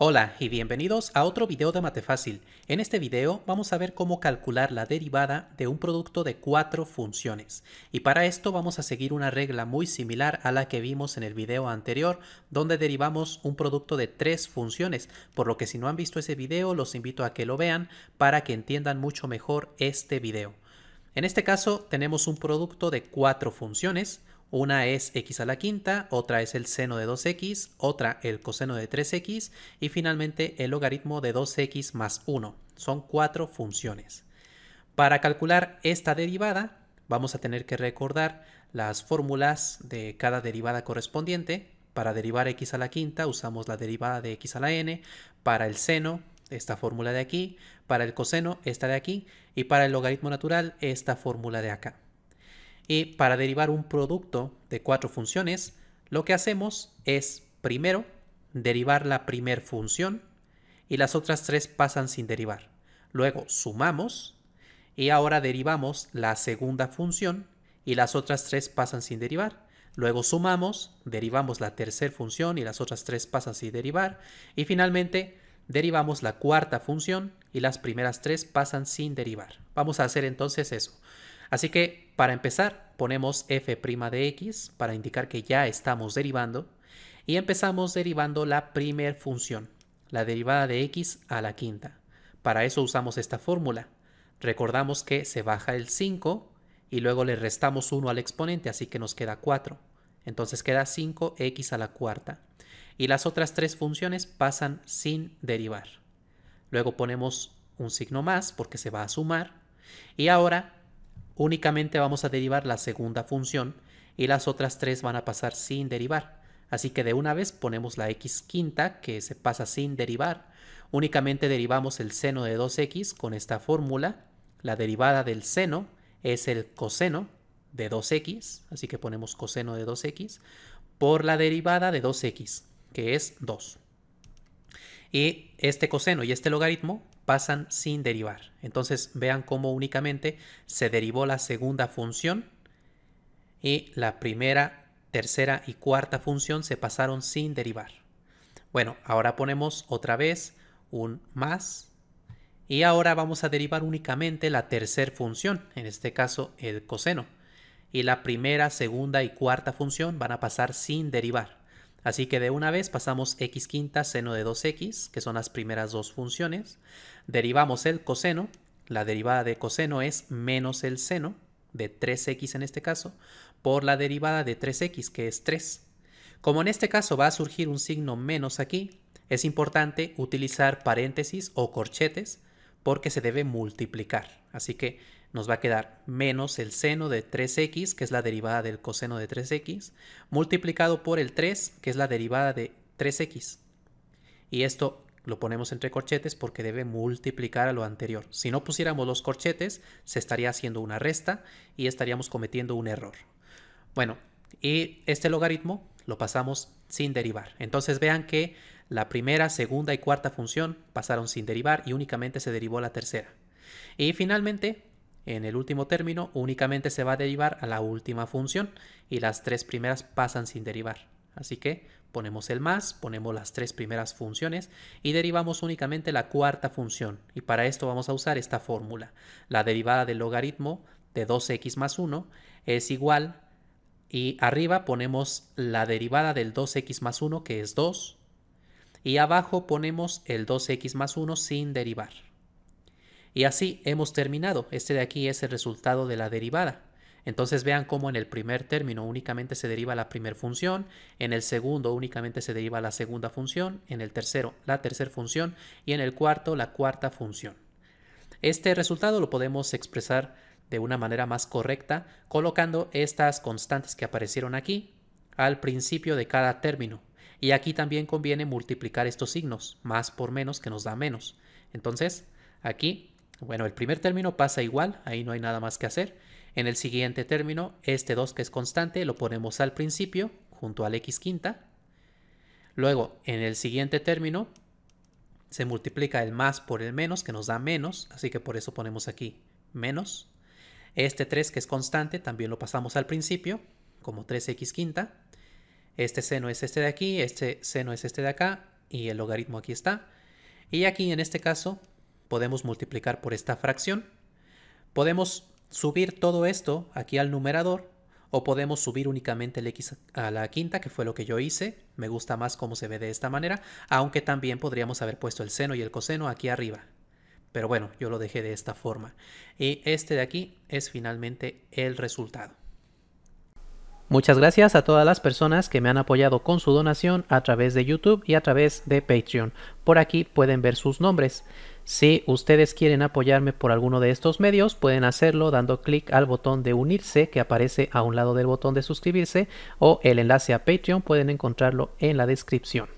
Hola y bienvenidos a otro video de Mate Fácil. En este video vamos a ver cómo calcular la derivada de un producto de cuatro funciones. Y para esto vamos a seguir una regla muy similar a la que vimos en el video anterior, donde derivamos un producto de tres funciones, por lo que si no han visto ese video los invito a que lo vean para que entiendan mucho mejor este video. En este caso tenemos un producto de cuatro funciones, una es x a la quinta, otra es el seno de 2x, otra el coseno de 3x y finalmente el logaritmo de 2x más 1. Son cuatro funciones. Para calcular esta derivada vamos a tener que recordar las fórmulas de cada derivada correspondiente. Para derivar x a la quinta usamos la derivada de x a la n, para el seno esta fórmula de aquí, para el coseno esta de aquí y para el logaritmo natural esta fórmula de acá. Y para derivar un producto de cuatro funciones, lo que hacemos es primero derivar la primer función y las otras tres pasan sin derivar. Luego sumamos y ahora derivamos la segunda función y las otras tres pasan sin derivar. Luego sumamos, derivamos la tercera función y las otras tres pasan sin derivar. Y finalmente derivamos la cuarta función y las primeras tres pasan sin derivar. Vamos a hacer entonces eso. Así que para empezar ponemos f' de x para indicar que ya estamos derivando y empezamos derivando la primer función, la derivada de x a la quinta. Para eso usamos esta fórmula. Recordamos que se baja el 5 y luego le restamos 1 al exponente, así que nos queda 4. Entonces queda 5x a la cuarta. Y las otras tres funciones pasan sin derivar. Luego ponemos un signo más porque se va a sumar. Y ahora únicamente vamos a derivar la segunda función y las otras tres van a pasar sin derivar. Así que de una vez ponemos la x quinta que se pasa sin derivar. Únicamente derivamos el seno de 2x con esta fórmula. La derivada del seno es el coseno de 2x, así que ponemos coseno de 2x, por la derivada de 2x, que es 2. Y este coseno y este logaritmo pasan sin derivar. Entonces vean cómo únicamente se derivó la segunda función y la primera, tercera y cuarta función se pasaron sin derivar. Bueno, ahora ponemos otra vez un más y ahora vamos a derivar únicamente la tercera función, en este caso el coseno. Y la primera, segunda y cuarta función van a pasar sin derivar. Así que de una vez pasamos x quinta seno de 2x, que son las primeras dos funciones. Derivamos el coseno. La derivada de coseno es menos el seno, de 3x en este caso, por la derivada de 3x, que es 3. Como en este caso va a surgir un signo menos aquí, es importante utilizar paréntesis o corchetes porque se debe multiplicar. Así que nos va a quedar menos el seno de 3x, que es la derivada del coseno de 3x, multiplicado por el 3, que es la derivada de 3x. Y esto lo ponemos entre corchetes porque debe multiplicar a lo anterior. Si no pusiéramos los corchetes, se estaría haciendo una resta y estaríamos cometiendo un error. Bueno, y este logaritmo lo pasamos sin derivar. Entonces vean que la primera, segunda y cuarta función pasaron sin derivar y únicamente se derivó la tercera. Y finalmente, en el último término, únicamente se va a derivar a la última función y las tres primeras pasan sin derivar. Así que ponemos el más, ponemos las tres primeras funciones y derivamos únicamente la cuarta función. Y para esto vamos a usar esta fórmula. La derivada del logaritmo de 2x más 1 es igual a y arriba ponemos la derivada del 2x más 1 que es 2 y abajo ponemos el 2x más 1 sin derivar. Y así hemos terminado. Este de aquí es el resultado de la derivada. Entonces vean cómo en el primer término únicamente se deriva la primera función, en el segundo únicamente se deriva la segunda función, en el tercero la tercera función y en el cuarto la cuarta función. Este resultado lo podemos expresar de una manera más correcta, colocando estas constantes que aparecieron aquí al principio de cada término. Y aquí también conviene multiplicar estos signos, más por menos que nos da menos. Entonces, aquí, bueno, el primer término pasa igual, ahí no hay nada más que hacer. En el siguiente término, este 2 que es constante, lo ponemos al principio junto al x quinta. Luego, en el siguiente término, se multiplica el más por el menos, que nos da menos, así que por eso ponemos aquí menos. Este 3 que es constante también lo pasamos al principio, como 3x quinta. Este seno es este de aquí, este seno es este de acá y el logaritmo aquí está. Y aquí en este caso podemos multiplicar por esta fracción. Podemos subir todo esto aquí al numerador o podemos subir únicamente el x a la quinta, que fue lo que yo hice. Me gusta más cómo se ve de esta manera, aunque también podríamos haber puesto el seno y el coseno aquí arriba. Pero bueno, yo lo dejé de esta forma. Y este de aquí es finalmente el resultado. Muchas gracias a todas las personas que me han apoyado con su donación a través de YouTube y a través de Patreon. Por aquí pueden ver sus nombres. Si ustedes quieren apoyarme por alguno de estos medios, pueden hacerlo dando clic al botón de unirse que aparece a un lado del botón de suscribirse o el enlace a Patreon pueden encontrarlo en la descripción.